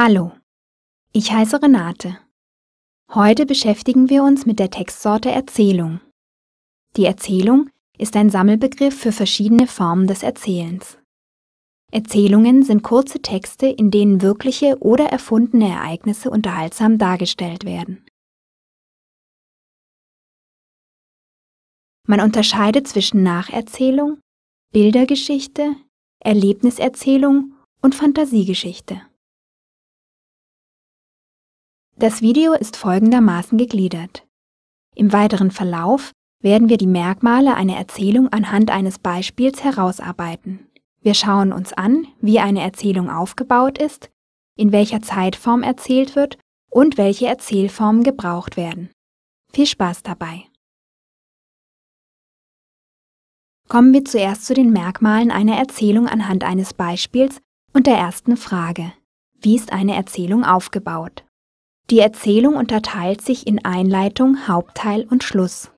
Hallo, ich heiße Renate. Heute beschäftigen wir uns mit der Textsorte Erzählung. Die Erzählung ist ein Sammelbegriff für verschiedene Formen des Erzählens. Erzählungen sind kurze Texte, in denen wirkliche oder erfundene Ereignisse unterhaltsam dargestellt werden. Man unterscheidet zwischen Nacherzählung, Bildergeschichte, Erlebniserzählung und Fantasiegeschichte. Das Video ist folgendermaßen gegliedert. Im weiteren Verlauf werden wir die Merkmale einer Erzählung anhand eines Beispiels herausarbeiten. Wir schauen uns an, wie eine Erzählung aufgebaut ist, in welcher Zeitform erzählt wird und welche Erzählformen gebraucht werden. Viel Spaß dabei! Kommen wir zuerst zu den Merkmalen einer Erzählung anhand eines Beispiels und der ersten Frage. Wie ist eine Erzählung aufgebaut? Die Erzählung unterteilt sich in Einleitung, Hauptteil und Schluss.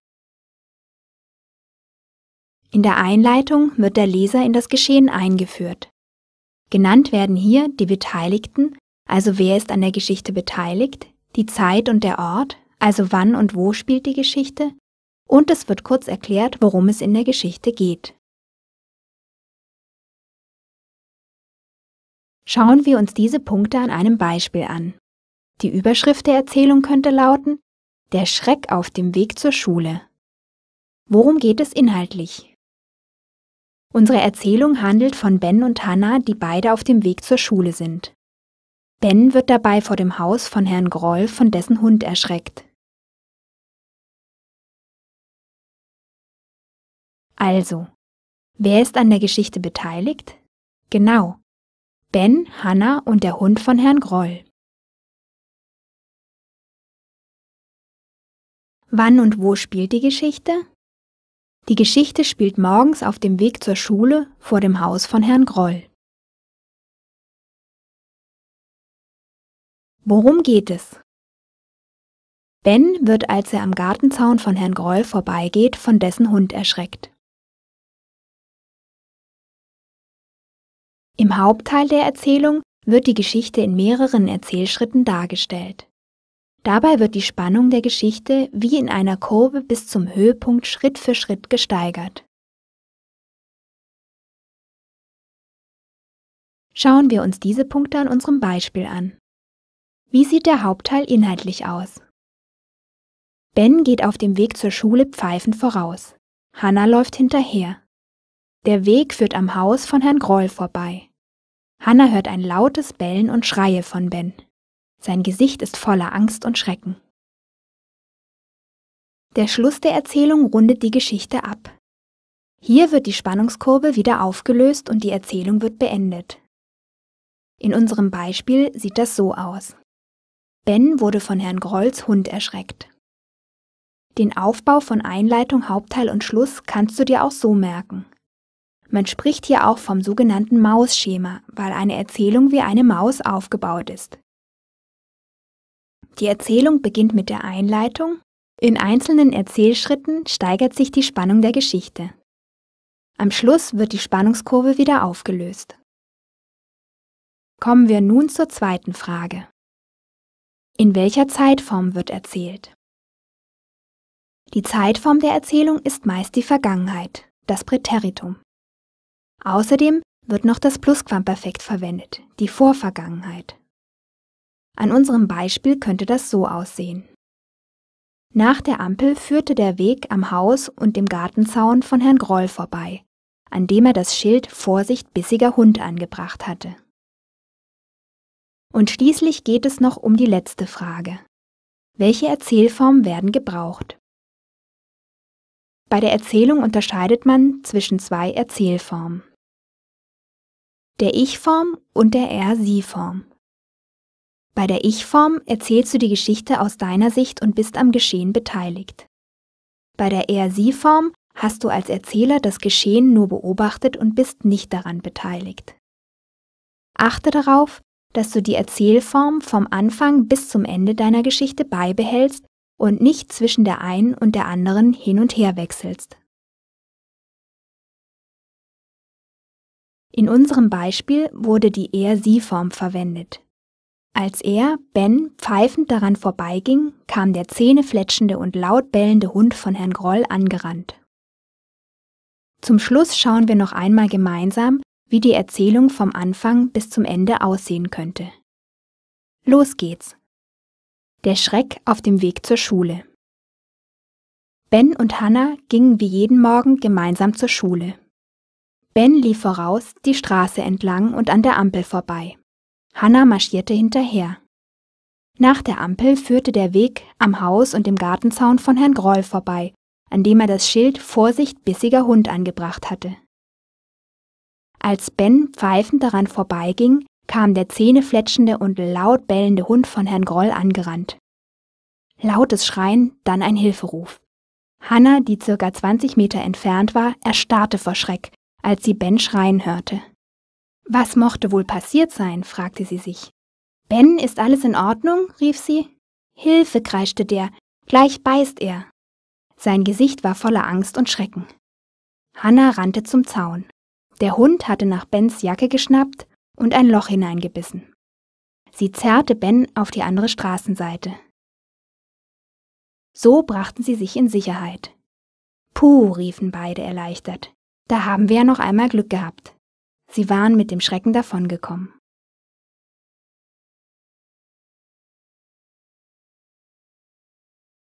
In der Einleitung wird der Leser in das Geschehen eingeführt. Genannt werden hier die Beteiligten, also wer ist an der Geschichte beteiligt, die Zeit und der Ort, also wann und wo spielt die Geschichte, und es wird kurz erklärt, worum es in der Geschichte geht. Schauen wir uns diese Punkte an einem Beispiel an. Die Überschrift der Erzählung könnte lauten Der Schreck auf dem Weg zur Schule. Worum geht es inhaltlich? Unsere Erzählung handelt von Ben und Hannah, die beide auf dem Weg zur Schule sind. Ben wird dabei vor dem Haus von Herrn Groll von dessen Hund erschreckt. Also, wer ist an der Geschichte beteiligt? Genau, Ben, Hannah und der Hund von Herrn Groll. Wann und wo spielt die Geschichte? Die Geschichte spielt morgens auf dem Weg zur Schule vor dem Haus von Herrn Groll. Worum geht es? Ben wird, als er am Gartenzaun von Herrn Groll vorbeigeht, von dessen Hund erschreckt. Im Hauptteil der Erzählung wird die Geschichte in mehreren Erzählschritten dargestellt. Dabei wird die Spannung der Geschichte wie in einer Kurve bis zum Höhepunkt Schritt für Schritt gesteigert. Schauen wir uns diese Punkte an unserem Beispiel an. Wie sieht der Hauptteil inhaltlich aus? Ben geht auf dem Weg zur Schule pfeifend voraus. Hannah läuft hinterher. Der Weg führt am Haus von Herrn Groll vorbei. Hannah hört ein lautes Bellen und Schreie von Ben. Sein Gesicht ist voller Angst und Schrecken. Der Schluss der Erzählung rundet die Geschichte ab. Hier wird die Spannungskurve wieder aufgelöst und die Erzählung wird beendet. In unserem Beispiel sieht das so aus. Ben wurde von Herrn Grolls Hund erschreckt. Den Aufbau von Einleitung, Hauptteil und Schluss kannst du dir auch so merken. Man spricht hier auch vom sogenannten Maus-Schema, weil eine Erzählung wie eine Maus aufgebaut ist. Die Erzählung beginnt mit der Einleitung. In einzelnen Erzählschritten steigert sich die Spannung der Geschichte. Am Schluss wird die Spannungskurve wieder aufgelöst. Kommen wir nun zur zweiten Frage. In welcher Zeitform wird erzählt? Die Zeitform der Erzählung ist meist die Vergangenheit, das Präteritum. Außerdem wird noch das Plusquamperfekt verwendet, die Vorvergangenheit. An unserem Beispiel könnte das so aussehen. Nach der Ampel führte der Weg am Haus und dem Gartenzaun von Herrn Groll vorbei, an dem er das Schild Vorsicht bissiger Hund angebracht hatte. Und schließlich geht es noch um die letzte Frage. Welche Erzählformen werden gebraucht? Bei der Erzählung unterscheidet man zwischen zwei Erzählformen. Der Ich-Form und der Er-Sie-Form. Bei der Ich-Form erzählst du die Geschichte aus deiner Sicht und bist am Geschehen beteiligt. Bei der Er-Sie-Form hast du als Erzähler das Geschehen nur beobachtet und bist nicht daran beteiligt. Achte darauf, dass du die Erzählform vom Anfang bis zum Ende deiner Geschichte beibehältst und nicht zwischen der einen und der anderen hin und her wechselst. In unserem Beispiel wurde die Er-Sie-Form verwendet. Als er, Ben, pfeifend daran vorbeiging, kam der zähnefletschende und laut bellende Hund von Herrn Groll angerannt. Zum Schluss schauen wir noch einmal gemeinsam, wie die Erzählung vom Anfang bis zum Ende aussehen könnte. Los geht's. Der Schreck auf dem Weg zur Schule. Ben und Hannah gingen wie jeden Morgen gemeinsam zur Schule. Ben lief voraus, die Straße entlang und an der Ampel vorbei. Hanna marschierte hinterher. Nach der Ampel führte der Weg am Haus und dem Gartenzaun von Herrn Groll vorbei, an dem er das Schild Vorsicht bissiger Hund angebracht hatte. Als Ben pfeifend daran vorbeiging, kam der zähnefletschende und laut bellende Hund von Herrn Groll angerannt. Lautes Schreien, dann ein Hilferuf. Hanna, die circa 20 Meter entfernt war, erstarrte vor Schreck, als sie Ben schreien hörte. Was mochte wohl passiert sein? fragte sie sich. Ben, ist alles in Ordnung? rief sie. Hilfe, kreischte der, gleich beißt er. Sein Gesicht war voller Angst und Schrecken. Hannah rannte zum Zaun. Der Hund hatte nach Bens Jacke geschnappt und ein Loch hineingebissen. Sie zerrte Ben auf die andere Straßenseite. So brachten sie sich in Sicherheit. Puh, riefen beide erleichtert. Da haben wir ja noch einmal Glück gehabt. Sie waren mit dem Schrecken davongekommen.